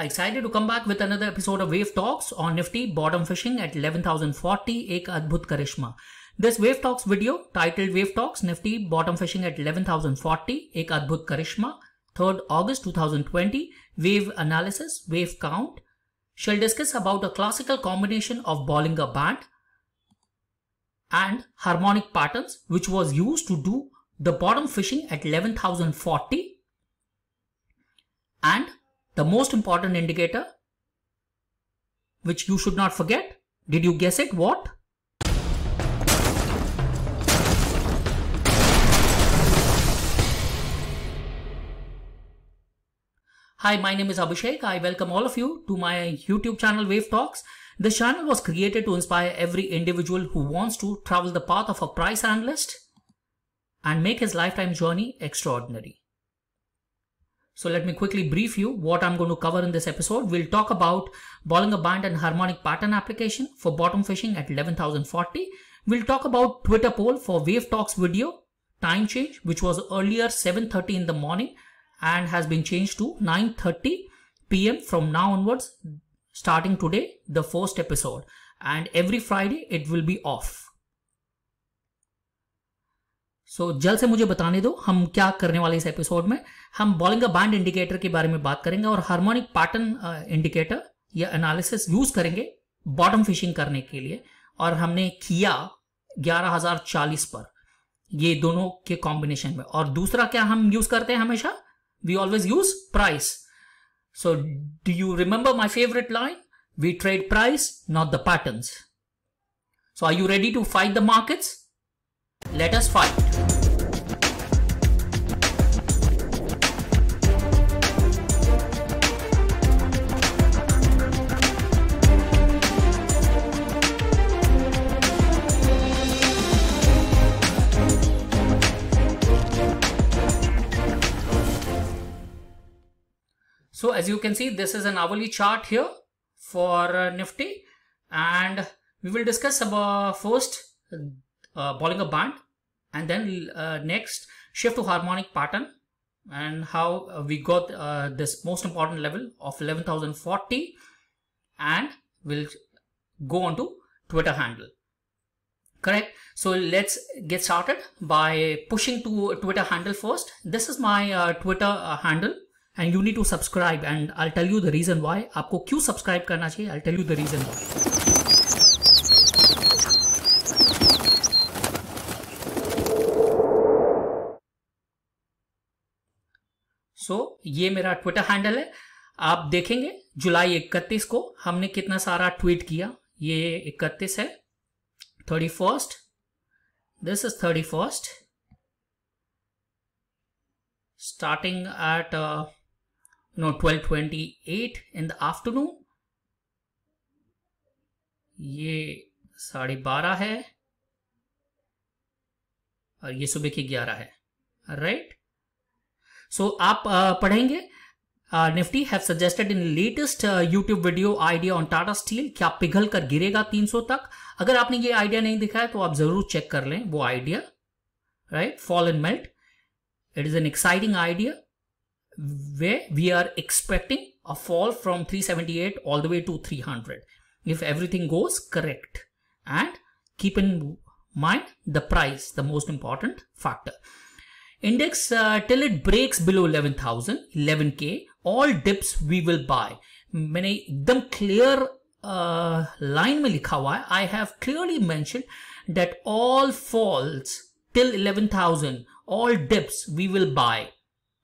I excited to come back with another episode of Wave Talks on Nifty bottom fishing at 11,040 Ek Adbhut Karishma. This Wave Talks video titled Wave Talks Nifty bottom fishing at 11,040 Ek Adbhut Karishma 3rd August 2020 Wave Analysis Wave Count shall discuss about a classical combination of Bollinger Band and harmonic patterns which was used to do the bottom fishing at 11,040 and the most important indicator, which you should not forget. Did you guess it? What? Hi, my name is Abhishek. I welcome all of you to my YouTube channel Wave Talks. This channel was created to inspire every individual who wants to travel the path of a price analyst and make his lifetime journey extraordinary. So let me quickly brief you what I'm going to cover in this episode. We'll talk about Bollinger Band and Harmonic Pattern application for bottom fishing at 11,040. We'll talk about Twitter poll for Wave Talks video time change, which was earlier 7.30 in the morning and has been changed to 9.30 p.m. from now onwards, starting today, the first episode. And every Friday, it will be off. So so, जल्द से मुझे बताने दो हम क्या करने वाले इस एपिसोड में हम बॉलिंग का बैंड इंडिकेटर के बारे में बात करेंगे और हार्मोनिक पैटर्न इंडिकेटर या एनालिसिस यूज करेंगे बॉटम फिशिंग करने के लिए और हमने किया 11,040 पर ये दोनों के कॉम्बिनेशन में और दूसरा क्या हम यूज करते हैं हमेशा we always use price so do you remember my favourite line we trade price not the pattern so are you ready to fight the markets Let us fight. So as you can see, this is an hourly chart here for uh, Nifty and we will discuss about first uh, Bollinger Band and then uh, next shift to harmonic pattern and how uh, we got uh, this most important level of 11,040 and we'll go on to Twitter handle. Correct. So let's get started by pushing to Twitter handle first. This is my uh, Twitter uh, handle and you need to subscribe and I'll tell you the reason why. आपको क्यों subscribe करना चाहिए? I'll tell you the reason why. So so, ये मेरा Twitter handle है आप देखेंगे जुलाई इकतीस को हमने कितना सारा ट्वीट किया ये इकतीस है thirty first this is thirty first starting at noon twelve twenty 12:28 in the afternoon ये साढ़े बारह है और ये सुबह की ग्यारह है राइट right? So आप uh, पढ़ेंगे Nifty have suggested in latest YouTube video idea on Tata Steel क्या पिघल कर गिरेगा 300 तक अगर आपने ये आइडिया नहीं दिखा है तो आप जरूर चेक कर लें वो idea right fall and melt it is an exciting idea way we are expecting a fall from 378 all the way to 300 if everything goes correct and keep in mind the price the most important factor Index uh, till it breaks below 11,000, 11K, all dips we will buy. मैंने एकदम clear line uh, में लिखा हुआ है I have clearly mention that all falls till 11,000 all dips we will buy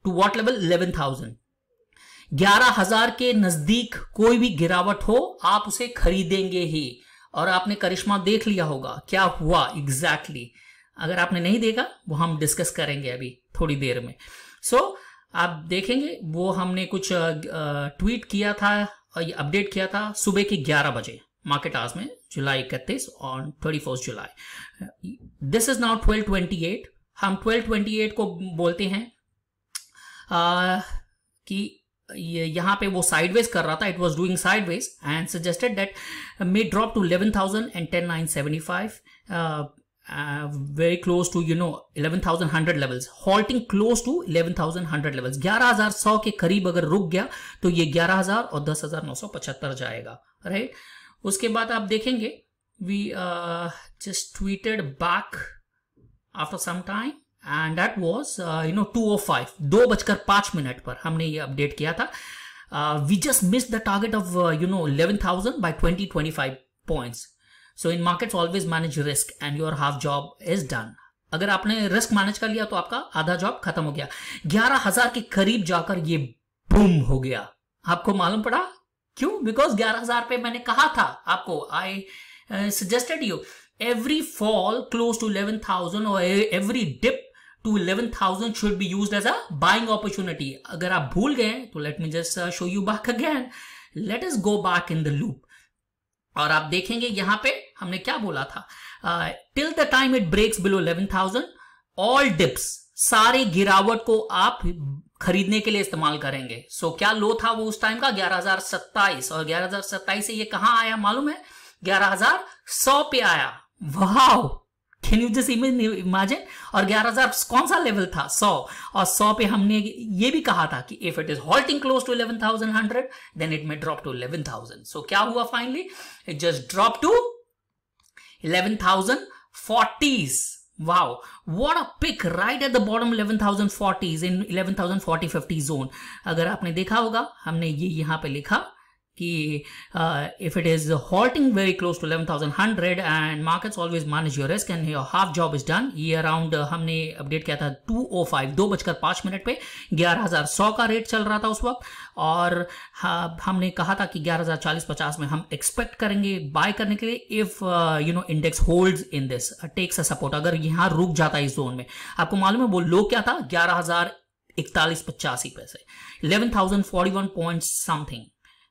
to what level 11,000 11,000 के नजदीक कोई भी गिरावट हो आप उसे खरीदेंगे ही और आपने करिश्मा देख लिया होगा क्या हुआ एग्जैक्टली exactly. अगर आपने नहीं देखा वो हम डिस्कस करेंगे अभी थोड़ी देर में सो so, आप देखेंगे वो हमने कुछ ट्वीट किया था अपडेट किया था सुबह के 11 बजे मार्केट आज में जुलाई इकतीस और twenty first July this is now twelve twenty eight हम ट्वेल्व ट्वेंटी एट को बोलते हैं आ, कि यहाँ पे वो साइडवेज कर रहा था it was doing sideways and suggested that may drop to 11,000 and 10,975 uh, very close to you know 11,100 levels halting close to 11,100 levels 11,100 के करीब अगर रुक गया तो ये 11,000 और 10,975 जाएगा राइट उसके बाद आप देखेंगे we just tweeted back after some time and that was you know 205 दो बजकर पांच मिनट पर हमने ये अपडेट किया था we just miss the target of you know 11,000 twenty twenty five points so in market always manage risk and your half job is done अगर आपने रिस्क मैनेज कर लिया तो आपका आधा जॉब खत्म हो गया ग्यारह हजार के करीब जाकर ये बूम हो गया आपको मालूम पड़ा क्यों बिकॉज ग्यारह हजार पे मैंने कहा था आपको I suggested you every fall close to eleven thousand और every dip to eleven thousand should be use as a buying opportunity अगर आप भूल गए तो let me just show you back again let is go back in the loop और आप देखेंगे यहां पे हमने क्या बोला था till the time it breaks below eleven thousand all dips सारी गिरावट को आप खरीदने के लिए इस्तेमाल करेंगे सो so, क्या लो था वो उस टाइम का ग्यारह और ग्यारह से ये कहां आया मालूम है ग्यारह पे आया वाह can you just image imagine और 11,000 कौन सा लेवल था 100 और 100 पे हमने ये भी कहा था कि if it is halting close to eleven thousand hundred then it may drop to eleven thousand so क्या हुआ finally it just drop to eleven thousand forties Wow, what a pick right at the bottom 11,040s in 11,040-50 zone. अगर आपने देखा होगा हमने ये यहाँ पे लिखा कि is halting very close to eleven thousand hundred and markets always manage your risk and your half job is done ये अराउंड हमने अपडेट किया था टू ओ फाइव दो बजकर पांच मिनट पे ग्यारह हजार सौ का रेट चल रहा था उस वक्त और हमने कहा था कि ग्यारह हजार चालीस पचास में हम एक्सपेक्ट करेंगे बाय करने के लिए if you know index hold in this takes a support अगर यहाँ रुक जाता है इस जोन में आपको मालूम है वो लो क्या था ग्यारह हजार इकतालीस पचासी पैसे eleven thousand forty one point something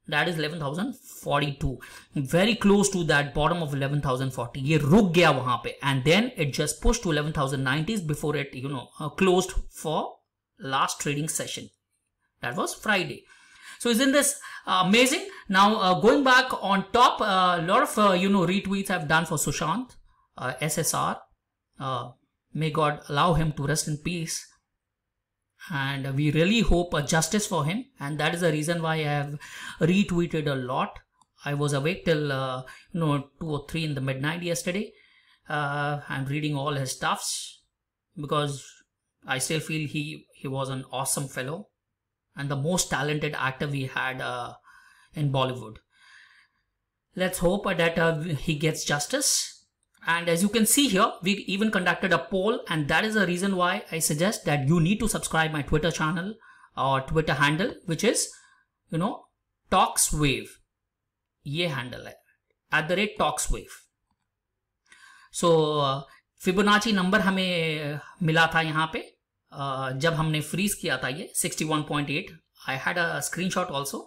that is 11,042 very close to that bottom of 11,040 ये रुक गया and then it just pushed to 11,090s before it you know uh, closed for last trading session that was Friday so isn't this uh, amazing now uh, going back on top uh, a lot of uh, you know retweets I've done for Sushant uh, SSR may God allow him to rest in peace and we really hope a justice for him and that is the reason why i have retweeted a lot i was awake till uh, you know 2 or 3 in the midnight yesterday uh, i'm reading all his stuffs because i still feel he he was an awesome fellow and the most talented actor we had uh, in bollywood let's hope that uh, he gets justice and as you can see here, we even conducted a poll and that is the reason why I suggest that you need to subscribe my Twitter channel or Twitter handle, which is, you know, TalksWave. ये handle At the rate TalksWave. So, Fibonacci number हमें uh, मिला था यहाँ पे uh, जब हमने freeze किया था ये 61.8 I had a screenshot also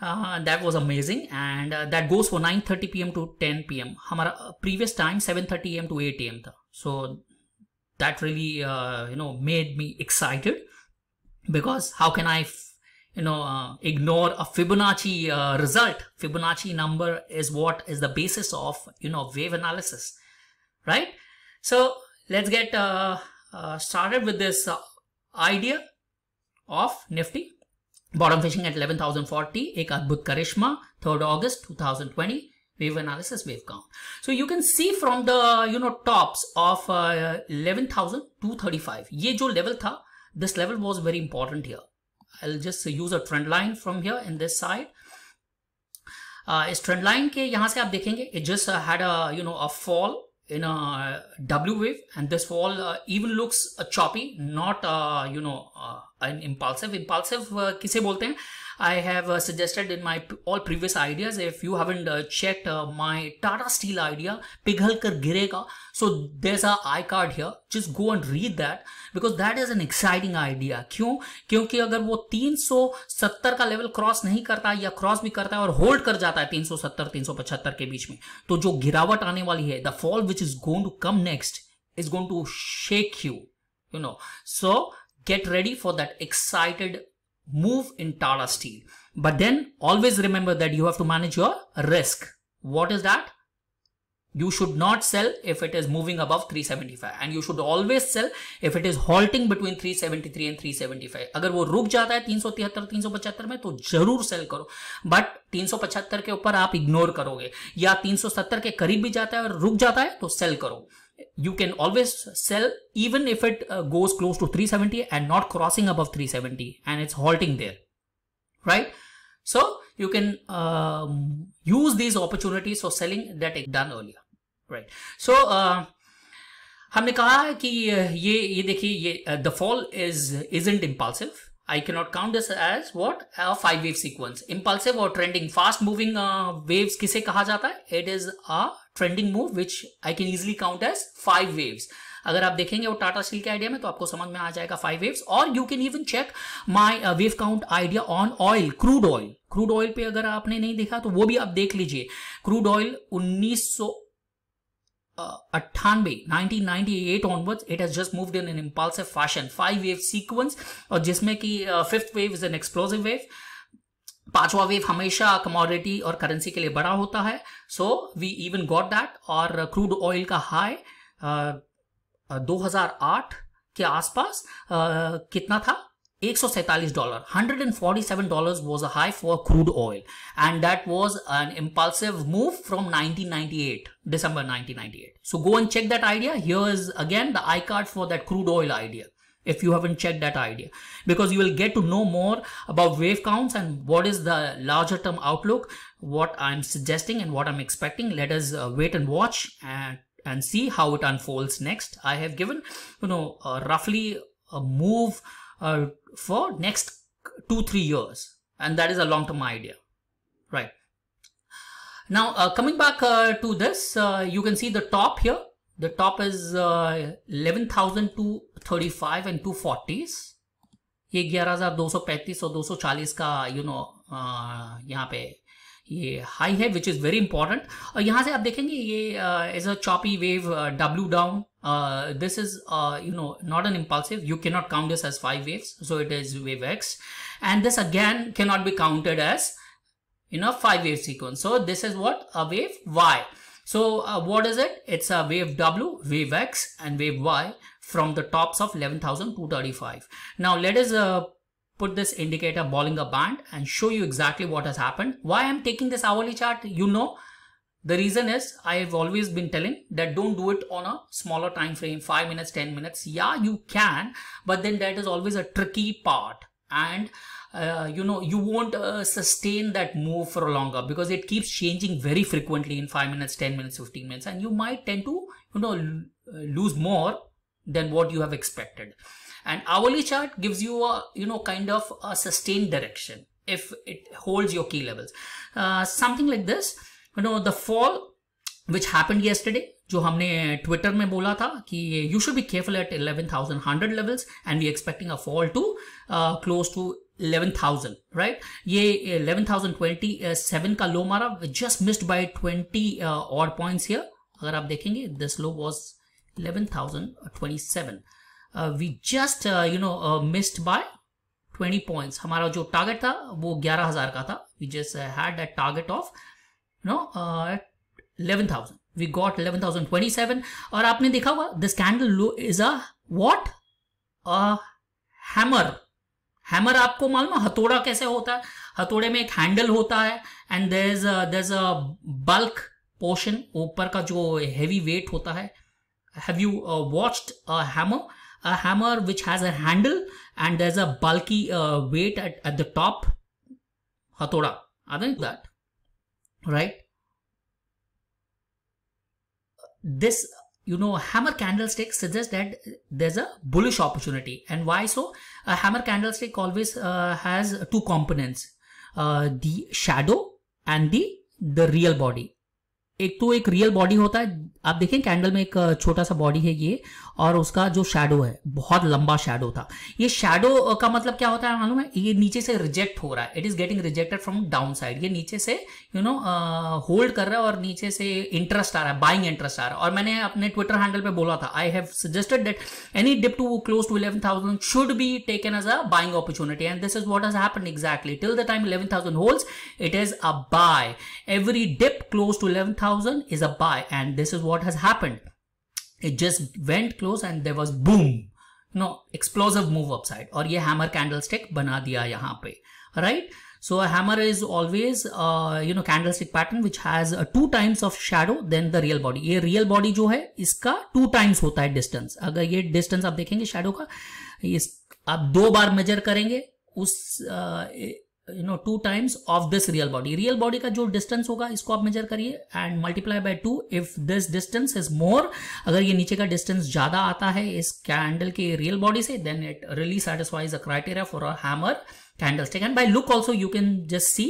uh, that was amazing and uh, that goes for 9:30 pm to 10 pm Our uh, previous time 7:30 am to 8 am था so that really uh, you know made me excited because how can I you know uh, ignore a Fibonacci uh, result Fibonacci number is what is the basis of you know wave analysis right so let's get uh, uh, started with this idea of Nifty Bottom fishing at 11,040, Ek Adbhut Karishma, 3rd August 2020, wave analysis, wave count. So you can see from the, you know, tops of uh, 11,235. ये जो level था, this level was very important here. I'll just use a trend line from here in this side. Uh, इस trend line के यहां से आप देखेंगे it just had a you know a fall in a W wave and this wall uh, even looks uh, choppy, not, uh, you know, impulsive impulsive uh, किसे बोलते हैं I have uh, suggested in my all previous ideas if you haven't uh, checked uh, my Tata Steel idea पिघल कर गिरेगा so there's a i card here just go and read that because that is an exciting idea क्यों क्योंकि अगर वो 370 का level cross नहीं करता या क्रॉस भी करता है और होल्ड कर जाता है 370 375 के बीच में तो जो गिरावट आने वाली है the fall which is going to come next is going to shake you you know so get ready for that excited move in Tata Steel. But then always remember that you have to manage your risk. What is that? You should not sell if it is moving above 375 and you should always sell if it is halting between 373 and 375. अगर वो रुक जाता है 373 375 में तो जरूर cell करो but 375 के ऊपर आप इग्नोर करोगे या 370 के करीब भी जाता है और रुक जाता है तो सेल करो you can always sell even if it uh, goes close to 370 and not crossing above 370 and it's halting there right so you can um, use these opportunities for selling that done earlier right so uh, हमने कहा कि uh, ये ये देखिए ये the fall is isn't I cannot count this as what a five wave sequence. Impulsive or trending, fast moving uh, waves किसे कहा जाता है It is a trending move which I can easily count as five waves. अगर आप देखेंगे वो Tata steel के idea में तो आपको समझ में आ जाएगा फाइव वेव्स और you can even check my wave count idea on oil crude oil crude oil पे अगर आपने नहीं देखा तो वो भी आप देख लीजिए क्रूड ऑयल uh, और जिसमें कि fifth wave is an wave पांचवा वेव हमेशा कमोडिटी और करेंसी के लिए बड़ा होता है so we even got that और क्रूड ऑयल का हाई दो uh, आठ के आसपास uh, कितना था 147 dollar 147 dollars was a high for crude oil and that was an impulsive move from 1998 december 1998 so go and check that idea here is again the icard for that crude oil idea if you haven't checked that idea because you will get to know more about wave counts and what is the larger term outlook what i'm suggesting and what i'm expecting let us uh, wait and watch and and see how it unfolds next i have given you know uh, roughly a move uh, for next two three years and that is a long term idea right now uh, coming back uh, to this uh, you can see the top here the top is uh, 11,235 and 240s ये 11,235 और 240 का you know uh, यहाँ पे ये high है which is very important और यहाँ से आप देखेंगे ये as a choppy wave down uh, this is uh, you know not an impulsive you cannot count this as five waves so it is wave x and this again cannot be counted as you know five wave sequence so this is what a wave y so uh, what is it it's a wave w wave x and wave y from the tops of 11235 now let us uh, put this indicator Bollinger Band and show you exactly what has happened. Why I'm taking this hourly chart, you know, the reason is I have always been telling that don't do it on a smaller time frame, 5 minutes, 10 minutes. Yeah, you can, but then that is always a tricky part and uh, you know you won't uh, sustain that move for longer because it keeps changing very frequently in 5 minutes 10 minutes 15 minutes and you might tend to you know uh, lose more than what you have expected and hourly chart gives you a you know kind of a sustained direction if it holds your key levels uh, something like this you know the fall which happen yesterday जो हमने Twitter में बोला था कि you should be careful at eleven thousand hundred levels and we expecting a fall to close to eleven thousand right ये eleven thousand twenty seven का low मारा just missed by twenty और पॉइंट्स हियर अगर आप देखेंगे this low was eleven thousand twenty seven we just you know missed by twenty points हमारा जो target था वो ग्यारह हजार का था we just had a target of thousand we got eleven thousand twenty seven और आपने देखा होगा this candle is a what a hammer hammer आपको मालूम है हथोड़ा कैसे होता है हथोड़े में एक हैंडल होता है and there is there is a bulk portion ऊपर का जो हैवी वेट होता है have you watched a hammer a hammer which has a handle and there is a bulky weight at at the top हथोड़ा I than right? This, you know, hammer candlestick suggests that there's a bullish opportunity. And why so? A hammer candlestick always uh, has two components, uh, the shadow and the, the real body. एक तो एक real body होता है आप देखें candle में एक छोटा सा बॉडी है ये और उसका जो शेडो है बहुत लंबा शेडो था ये शेडो का मतलब क्या होता है मालूम है ये नीचे से रिजेक्ट हो रहा है it is getting rejected from down side ये नीचे से यू नो होल्ड कर रहा है और नीचे से इंटरेस्ट आ रहा है बाइंग इंटरेस्ट आ रहा है और मैंने अपने ट्विटर हैंडल पे बोला था I have suggested that any dip to close to eleven thousand should be taken as a buying opportunity and this is what is happen exactly till the time eleven thousand hold it is a buy dip close to eleven thousand is a buy and this is what has happened it just went close and there was boom no explosive move upside और ये hammer candlestick बना दिया यहाँ पे right so a hammer is always uh, you know candlestick pattern which has uh, two times of shadow then the real body ये real body जो है इसका two times होता है distance अगर ये distance आप देखेंगे shadow का इस आप दो बार measure करेंगे उस uh, You know, two times of this real body. Real body का जो डिस्टेंस होगा इसको आप मेजर करिए and multiply by two if this distance is more अगर ये नीचे का डिस्टेंस ज्यादा आता है इस कैंडल के रियल बॉडी से then it really satisfies a criteria for a hammer candlestick and by look also you can just see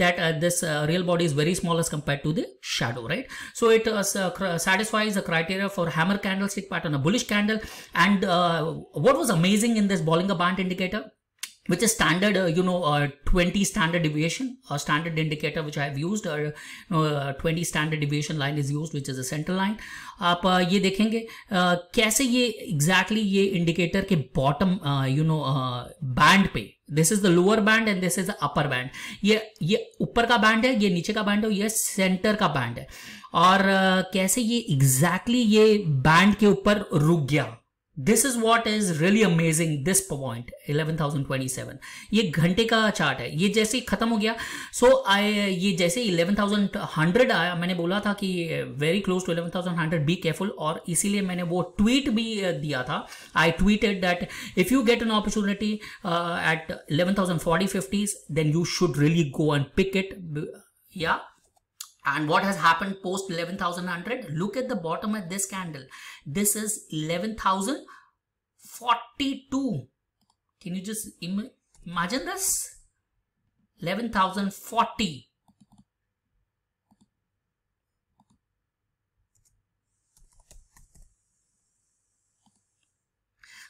that uh, this uh, real body is very small as compared to the shadow right so it uh, satisfies the criteria for hammer candlestick pattern a bullish candle and what was amazing in this bollinger band indicator which is standard, uh, you know, uh, 20 standard deviation or standard indicator, which I have used, or uh, uh, 20 standard deviation line is used, which is a center line. आप ये देखेंगे कैसे ये exactly ये indicator के bottom, you know, band पे this is the lower band and this is the upper band ये ये ऊपर का बैंड है ये नीचे का बैंड है ये सेंटर का बैंड है और कैसे ये एग्जैक्टली exactly ये बैंड के ऊपर रुक गया this is what is really amazing this point eleven thousand twenty seven ये घंटे का चार्ट है ये जैसे ही खत्म हो गया सो so आई ये जैसे इलेवन थाउजेंड हंड्रेड आया मैंने बोला था कि very close to thousand hundred be careful और इसीलिए मैंने वो ट्वीट भी दिया था I tweeted that if you get an opportunity at eleven thousand forty fifties then you should really go and pick it या And what has happened post 11,100? Look at the bottom at this candle. This is 11,042. Can you just Im imagine this? 11,040.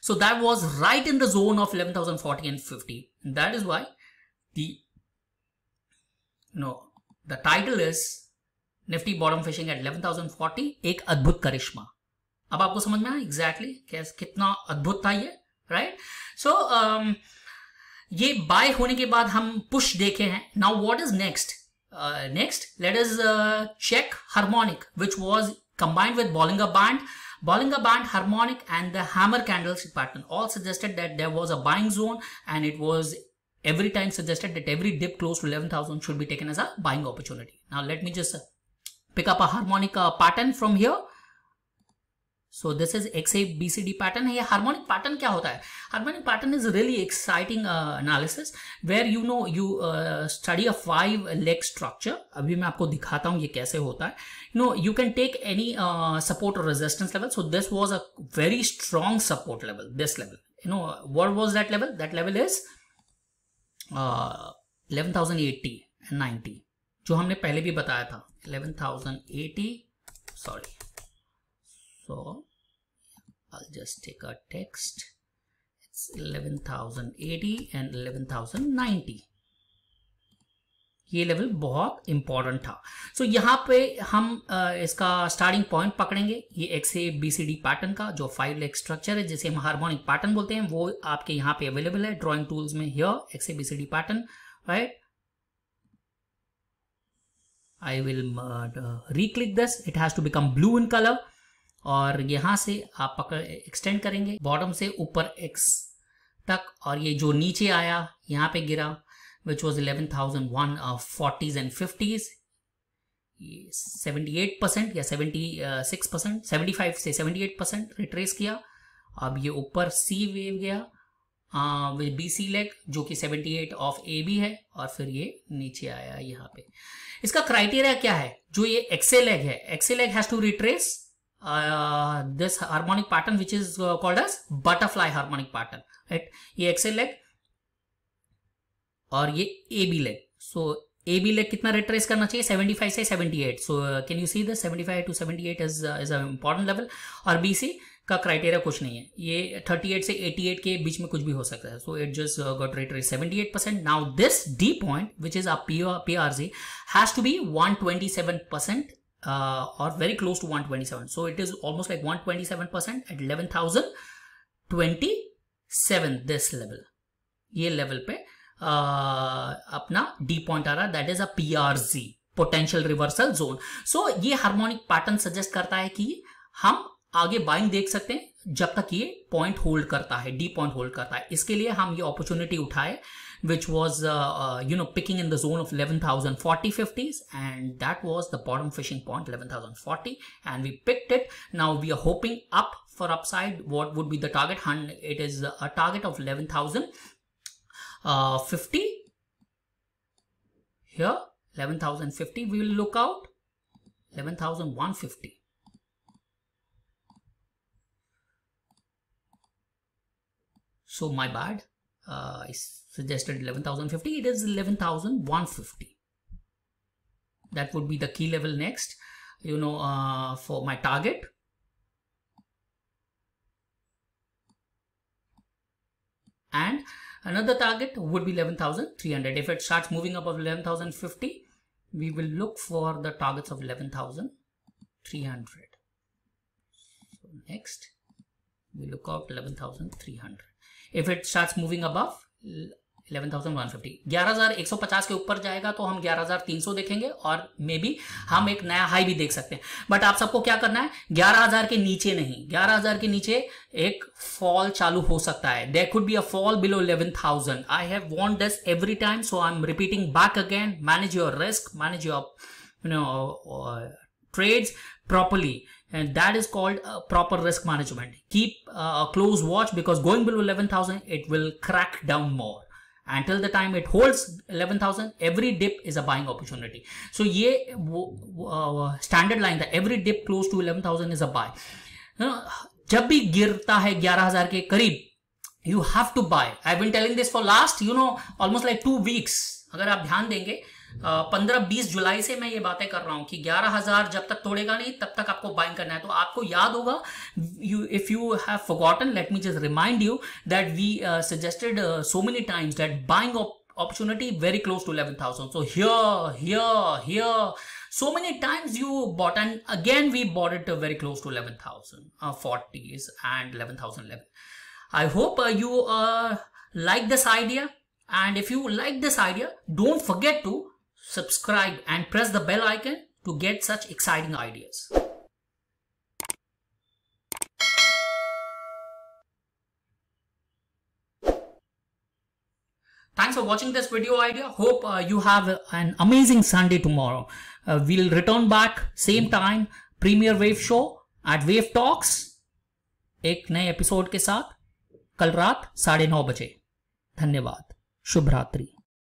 So that was right in the zone of 11,040 and 50. And that is why the, you know, the title is Nifty bottom fishing at 11,040 एक अद्भुत करिश्मा अब आपको समझ में आया exactly exactly, कितना अद्भुत था ये right right? So so, um, ये बाय होने के बाद हम पुश देखे हैं now what is next next let is check harmonic which was combined with bolling band Bollinger band harmonic and the hammer candles pattern all suggested that there was a buying zone and it was every time suggested that every dip close to 11000 should be taken as a buying opportunity now let me just uh, pick up a harmonic uh, pattern from here so this is X A B C D pattern है ये harmonic pattern क्या होता है harmonic pattern is really exciting analysis where you know you study a five leg structure अभी मैं आपको दिखाता हूँ ये कैसे होता है no you can take any support और resistance level so this was a very strong support level this level you know what was that level that level is eleven thousand eighty and ninety जो हमने पहले भी बताया था eleven thousand eighty sorry so I just take a text it's take thousand eighty and 11,080 thousand 11,090 ये level बहुत important था सो so, यहाँ पे हम आ, uh, इसका स्टार्टिंग पॉइंट पकड़ेंगे ये X A B C D pattern का जो फाइव लेग स्ट्रक्चर है जिसे हम हार्मोनिक पैटर्न बोलते हैं वो आपके यहाँ पे अवेलेबल है ड्राइंग टूल्स में here X A B C D pattern right I I uh, uh, re-click this. It has to become blue in color. और यहाँ से आप पकड़ एक्सटेंड करेंगे बॉटम से ऊपर एक्स तक और ये जो नीचे आया यहाँ पे गिरा which was eleven thousand one forties and fifties seventy eight percent या seventy six percent seventy five से सेवेंटी एट परसेंट रिट्रेस किया अब ये ऊपर सी वेव गया बी सी लेग जो कि 78 ऑफ ए बी है और फिर ये नीचे आया यहाँ पे इसका क्राइटेरिया क्या है जो ये एक्से लेग है X A leg has to retrace this harmonic pattern which is called as butterfly harmonic pattern right ये एक्से लेग और ये A B leg so A B leg कितना रिट्रेस करना चाहिए 75 से 78 so can you see the 75 to 78 is is a important level और B C का criteria कुछ नहीं है ये 38 से 88 के बीच में कुछ भी हो सकता है so it just got rate rate seventy eight percent now this D point which is R P R G has to be one twenty seven percent और very close to one twenty seven so it is almost like one twenty seven percent at eleven thousand twenty seven this level ये लेवल पे uh, अपना D point आ रहा है that is a P R G potential reversal zone so ये harmonic pattern suggest करता है कि हम आगे बाइंग देख सकते हैं जब तक ये पॉइंट होल्ड करता है डी पॉइंट होल्ड करता है इसके लिए हम ये अपॉर्चुनिटी उठाए which was you know picking in the zone of eleven thousand forty fifties and that was the bottom fishing point eleven thousand forty and we picked it now we are hoping up for upside what would be the target and it is a target of eleven thousand fifty eleven thousand fifty we will look out eleven thousand one fifty so my bad uh, I suggested 11,050 it is 11,150 that would be the key level next you know uh, for my target and another target would be 11,300 if it starts moving above 11,050 we will look for the targets of 11,300 so next we look out 11,300 if it start moving above 11,150 11,150 के ऊपर जाएगा तो हम 11,300 देखेंगे और may be हम एक नया हाई भी देख सकते हैं बट आप सबको क्या करना है 11,000 के नीचे नहीं 11,000 के नीचे एक फॉल चालू हो सकता है there could be a fall below 11,000 I have want this every time so I am repeating back again manage your risk manage your trades properly and that is called uh, proper risk management keep uh, a close watch because going below 11000 it will crack down more until the time it holds 11000 every dip is a buying opportunity so ye uh, standard line the every dip close to 11000 is a buy जब भी गिरता है 11000 के करीब you have to buy I been telling this for last you know almost like two weeks अगर आप ध्यान देंगे पंद्रह बीस जुलाई से मैं ये बातें कर रहा हूं कि ग्यारह हजार जब तक तोड़ेगा नहीं तब तक आपको बाइंग करना है तो आपको याद होगा you if you have forgotten let me just remind you that we suggested so many times that buying opportunity very close to 11000 so here here here so many times you bought and again we bought it very close to 11000 uh, 40s and 11011 i hope uh, you uh, like this idea and if you like this idea don't forget to subscribe and press the bell icon to get such exciting ideas. Thanks for watching this video idea. Hope uh, you have an amazing Sunday tomorrow. Uh, we'll return back same time Premier Wave Show at Wave Talks. एक नए episode के साथ कल रात साढ़े नौ बजे धन्यवाद शुभ रात्रि